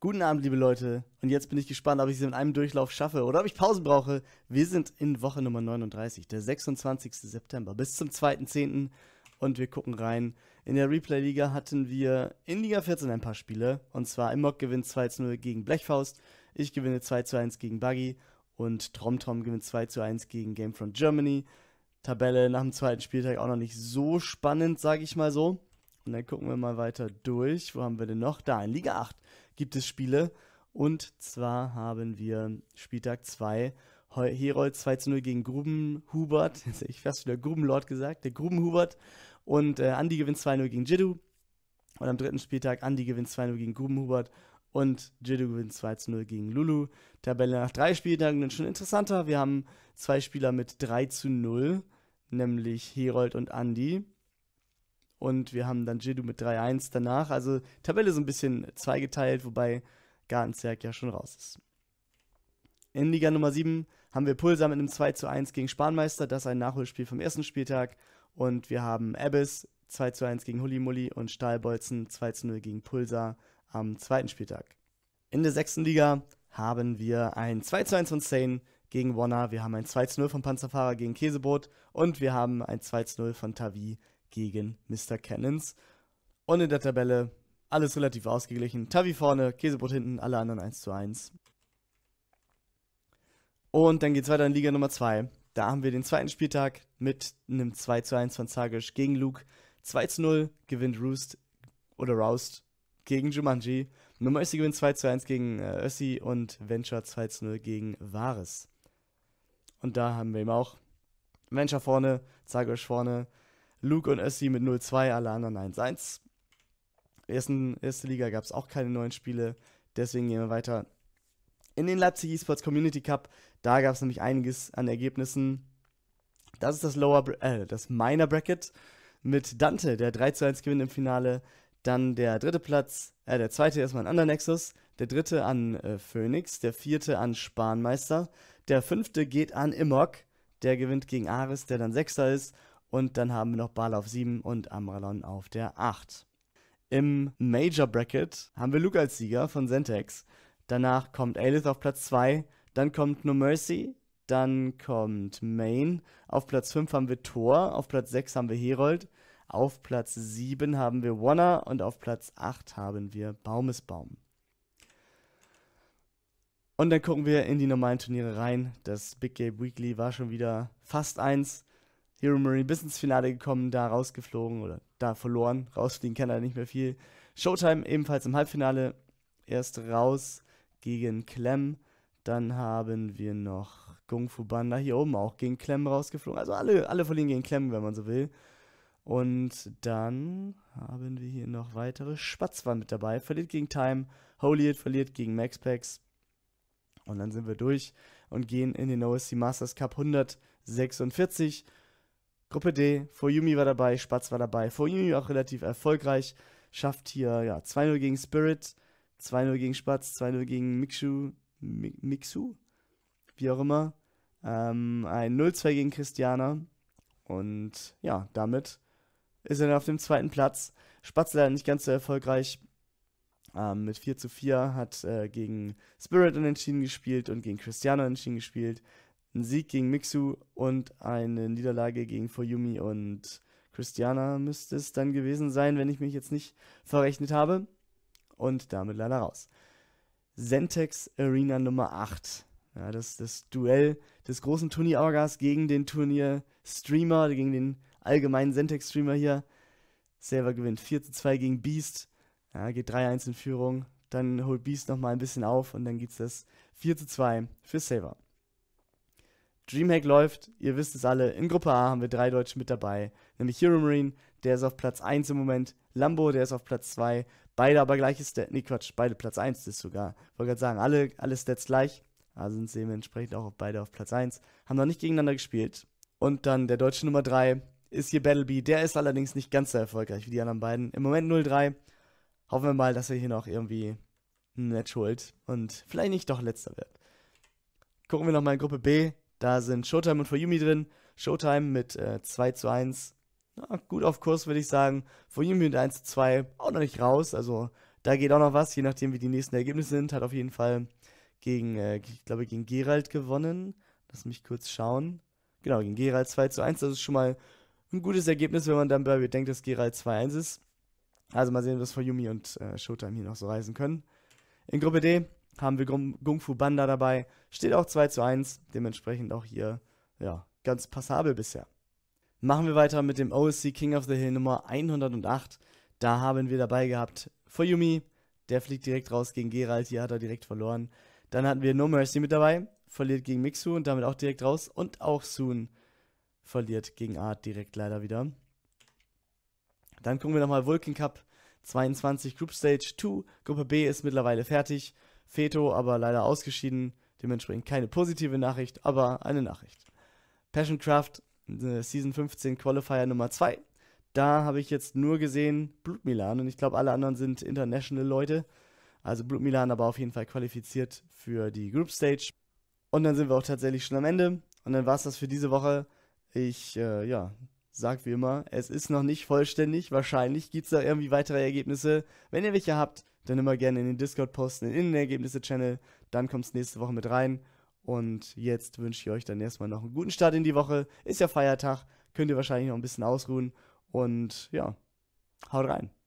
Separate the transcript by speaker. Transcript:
Speaker 1: Guten Abend, liebe Leute. Und jetzt bin ich gespannt, ob ich es in einem Durchlauf schaffe oder ob ich Pausen brauche. Wir sind in Woche Nummer 39, der 26. September bis zum 2.10. Und wir gucken rein. In der Replay-Liga hatten wir in Liga 14 ein paar Spiele. Und zwar Immok gewinnt 2-0 gegen Blechfaust. Ich gewinne 2-1 zu gegen Buggy. Und TromTom gewinnt 2-1 zu gegen Game from Germany. Tabelle nach dem zweiten Spieltag auch noch nicht so spannend, sage ich mal so. Und dann gucken wir mal weiter durch. Wo haben wir denn noch? Da, in Liga 8 gibt es Spiele. Und zwar haben wir Spieltag 2 Herold 2 zu 0 gegen Grubenhubert. Jetzt hätte ich fast wieder Grubenlord gesagt. Der Grubenhubert. Und äh, Andi gewinnt 2-0 gegen Jiddu. Und am dritten Spieltag Andi gewinnt 2-0 gegen Grubenhubert. Und Jiddu gewinnt 2-0 zu gegen Lulu. Tabelle nach drei Spieltagen dann schon interessanter. Wir haben zwei Spieler mit 3 zu 0, nämlich Herold und Andi. Und wir haben dann Jiddu mit 3-1 danach. Also Tabelle so ein bisschen zweigeteilt, wobei Gartenzerg ja schon raus ist. In Liga Nummer 7 haben wir Pulsar mit einem 2 zu 1 gegen Spanmeister, das ist ein Nachholspiel vom ersten Spieltag. Und wir haben Abyss 2 zu 1 gegen Hulimulli und Stahlbolzen 2 zu 0 gegen Pulsar am zweiten Spieltag. In der sechsten Liga haben wir ein 2 zu 1 von Sane gegen Warner, wir haben ein 2 zu 0 von Panzerfahrer gegen Käsebrot und wir haben ein 2 zu 0 von Tavi gegen Mr. Cannons. Und in der Tabelle alles relativ ausgeglichen. Tavi vorne, Käsebrot hinten, alle anderen 1 zu 1. Und dann geht es weiter in Liga Nummer 2. Da haben wir den zweiten Spieltag mit einem 2 zu 1 von Zagisch gegen Luke. 2 zu 0 gewinnt Roost oder Roust gegen Jumanji. Nummer Össi gewinnt 2 zu 1 gegen äh, Össi und Venture 2 zu 0 gegen Vares. Und da haben wir eben auch Venture vorne, Zagosch vorne, Luke und Össi mit 0-2, alle anderen 1-1. Ersten, erste Liga gab es auch keine neuen Spiele, deswegen gehen wir weiter in den Leipzig Esports Community Cup. Da gab es nämlich einiges an Ergebnissen. Das ist das Lower, äh, das Minor Bracket mit Dante, der 3 1 gewinnt im Finale. Dann der dritte Platz, äh, der zweite erstmal an Undernexus, der dritte an äh, Phoenix, der vierte an Spanmeister, der fünfte geht an Imok, der gewinnt gegen Ares, der dann sechster ist und dann haben wir noch Bale auf 7 und Amralon auf der 8. Im Major Bracket haben wir Luke als Sieger von Sentex. Danach kommt Aelith auf Platz 2, dann kommt No Mercy, dann kommt Main. Auf Platz 5 haben wir Thor, auf Platz 6 haben wir Herold, auf Platz 7 haben wir Wanna und auf Platz 8 haben wir Baumesbaum. Und dann gucken wir in die normalen Turniere rein. Das Big Game Weekly war schon wieder fast eins. Hero Marine bis ins Finale gekommen, da rausgeflogen oder da verloren. Rausfliegen kann er nicht mehr viel. Showtime ebenfalls im Halbfinale. Erst raus gegen Clem. Dann haben wir noch Kung Fu Banda hier oben auch gegen Clem rausgeflogen. Also alle, alle verlieren gegen Clem, wenn man so will. Und dann haben wir hier noch weitere. Spatz mit dabei. Verliert gegen Time. Holiet verliert gegen Maxpax. Und dann sind wir durch und gehen in den OSC Masters Cup 146. Gruppe D, Foyumi war dabei, Spatz war dabei. Foyumi auch relativ erfolgreich, schafft hier ja, 2-0 gegen Spirit, 2-0 gegen Spatz, 2-0 gegen Mixu, Mi Mixu, wie auch immer. Ähm, ein 0-2 gegen Christiana. Und ja, damit ist er dann auf dem zweiten Platz. Spatz leider nicht ganz so erfolgreich. Ähm, mit 4 zu 4 hat äh, gegen Spirit unentschieden gespielt und gegen Christiana unentschieden gespielt ein Sieg gegen Mixu und eine Niederlage gegen Foyumi und Christiana müsste es dann gewesen sein, wenn ich mich jetzt nicht verrechnet habe. Und damit leider raus. Sentex Arena Nummer 8. Ja, das, das Duell des großen Turnier-Orgas gegen den Turnier-Streamer, gegen den allgemeinen Sentex-Streamer hier. Silver gewinnt 4 zu 2 gegen Beast. Ja, geht 3-1 in Führung. Dann holt Beast nochmal ein bisschen auf und dann geht es das 4 zu 2 für Silver. Dreamhack läuft, ihr wisst es alle. In Gruppe A haben wir drei Deutsche mit dabei, nämlich Hero Marine, der ist auf Platz 1 im Moment, Lambo, der ist auf Platz 2, beide aber gleiches Stat, nee Quatsch, beide Platz 1 ist sogar. Wollte gerade sagen, alle, alle Stats gleich, also sind sie dementsprechend auch beide auf Platz 1, haben noch nicht gegeneinander gespielt. Und dann der deutsche Nummer 3 ist hier Battlebee, der ist allerdings nicht ganz so erfolgreich wie die anderen beiden. Im Moment 0-3, hoffen wir mal, dass er hier noch irgendwie ein nett holt und vielleicht nicht doch letzter wird. Gucken wir nochmal in Gruppe B, da sind Showtime und For Yumi drin. Showtime mit äh, 2 zu 1. Ja, gut auf Kurs, würde ich sagen. For Yumi mit 1 zu 2 auch noch nicht raus. Also da geht auch noch was, je nachdem wie die nächsten Ergebnisse sind. Hat auf jeden Fall gegen, äh, ich glaube, gegen Gerald gewonnen. Lass mich kurz schauen. Genau, gegen Gerald 2 zu 1. Das ist schon mal ein gutes Ergebnis, wenn man dann bei mir denkt, dass Gerald 2-1 ist. Also mal sehen, was von Yumi und äh, Showtime hier noch so reisen können. In Gruppe D haben wir Gung Fu Banda dabei. Steht auch 2 zu 1, dementsprechend auch hier, ja, ganz passabel bisher. Machen wir weiter mit dem OSC King of the Hill Nummer 108. Da haben wir dabei gehabt Foyumi, der fliegt direkt raus gegen Gerald, hier hat er direkt verloren. Dann hatten wir No Mercy mit dabei, verliert gegen Mixu und damit auch direkt raus. Und auch Soon verliert gegen Art direkt leider wieder. Dann gucken wir nochmal Vulcan Cup 22 Group Stage 2. Gruppe B ist mittlerweile fertig Feto aber leider ausgeschieden. Dementsprechend keine positive Nachricht, aber eine Nachricht. Passion Craft, äh, Season 15 Qualifier Nummer 2. Da habe ich jetzt nur gesehen Blut Milan und ich glaube, alle anderen sind International-Leute. Also Blut Milan aber auf jeden Fall qualifiziert für die Group Stage. Und dann sind wir auch tatsächlich schon am Ende. Und dann war es das für diese Woche. Ich, äh, ja, sagt wie immer, es ist noch nicht vollständig. Wahrscheinlich gibt es da irgendwie weitere Ergebnisse. Wenn ihr welche habt, dann immer gerne in den Discord posten, in den Ergebnisse-Channel. Dann kommt es nächste Woche mit rein. Und jetzt wünsche ich euch dann erstmal noch einen guten Start in die Woche. Ist ja Feiertag, könnt ihr wahrscheinlich noch ein bisschen ausruhen. Und ja, haut rein.